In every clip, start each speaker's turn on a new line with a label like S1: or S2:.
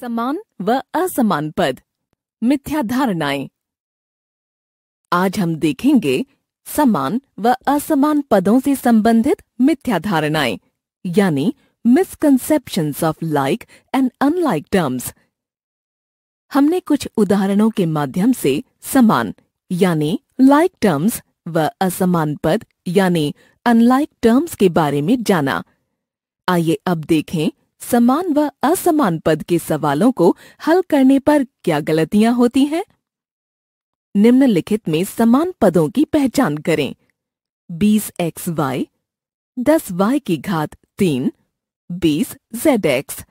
S1: समान व असमान पद मिथ्या धारणाएं आज हम देखेंगे समान व असमान पदों से संबंधित मिथ्या धारणाएं यानी misconception of like and unlike terms हमने कुछ उदाहरणों के माध्यम से समान यानी लाइक टर्म्स व असमान पद यानी अनलाइक टर्म्स के बारे में जाना आइए अब देखें समान व असमान पद के सवालों को हल करने पर क्या गलतियां होती हैं निम्नलिखित में समान पदों की पहचान करें बीस एक्स वाई दस वाई की घात तीन बीस जेड एक्स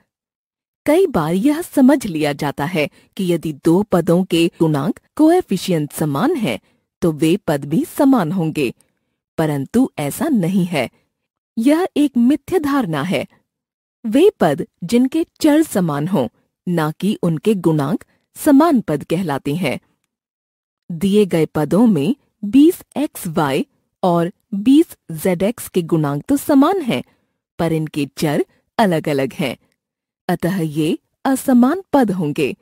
S1: कई बार यह समझ लिया जाता है कि यदि दो पदों के गुणांक को समान है तो वे पद भी समान होंगे परंतु ऐसा नहीं है यह एक मिथ्या धारणा है वे पद जिनके चर समान हों ना कि उनके गुणांक समान पद कहलाते हैं दिए गए पदों में बीस एक्स वाई और बीस जेड एक्स के गुणांक तो समान हैं, पर इनके चर अलग अलग हैं अतः ये असमान पद होंगे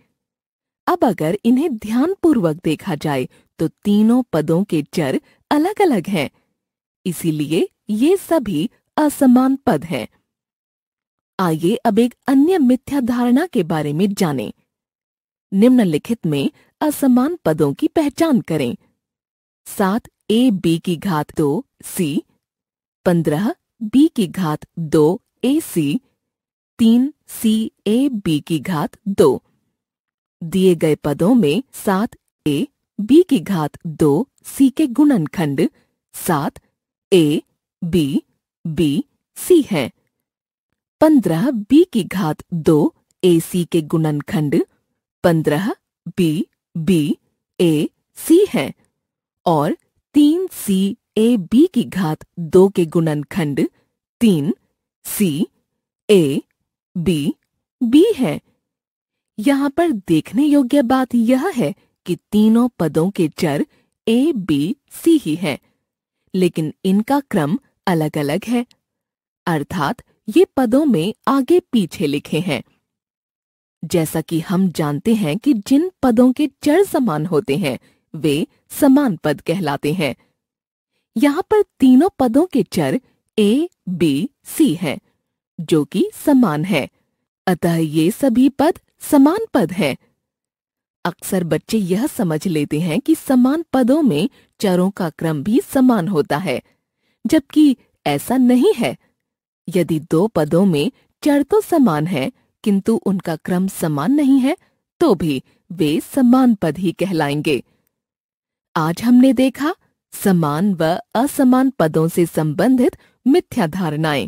S1: अब अगर इन्हें ध्यानपूर्वक देखा जाए तो तीनों पदों के चर अलग अलग हैं इसीलिए ये सभी असमान पद हैं आइए अब एक अन्य मिथ्या धारणा के बारे में जानें। निम्नलिखित में असमान पदों की पहचान करें सात ए बी की घात दो सी पंद्रह बी की घात दो ए सी तीन सी ए बी की घात दो दिए गए पदों में सात ए बी की घात दो सी के गुणनखंड सात ए बी बी सी है पंद्रह बी की घात दो ए सी के गुणनखंड पंद्रह बी बी ए सी है और तीन सी ए बी की घात दो के गुणनखंड तीन सी ए बी बी है यहाँ पर देखने योग्य बात यह है कि तीनों पदों के चर ए बी सी ही हैं, लेकिन इनका क्रम अलग-अलग है अर्थात ये पदों में आगे पीछे लिखे हैं जैसा कि हम जानते हैं कि जिन पदों के चर समान होते हैं वे समान पद कहलाते हैं यहाँ पर तीनों पदों के चर ए बी सी हैं, जो कि समान है अतः ये सभी पद समान पद हैं। अक्सर बच्चे यह समझ लेते हैं कि समान पदों में चरों का क्रम भी समान होता है जबकि ऐसा नहीं है यदि दो पदों में चर तो समान है किंतु उनका क्रम समान नहीं है तो भी वे समान पद ही कहलाएंगे आज हमने देखा समान व असमान पदों से संबंधित मिथ्या धारणाएं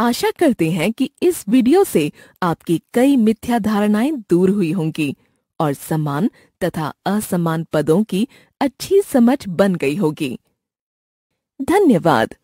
S1: आशा करते हैं कि इस वीडियो से आपकी कई मिथ्या धारणाएं दूर हुई होंगी और समान तथा असमान पदों की अच्छी समझ बन गई होगी धन्यवाद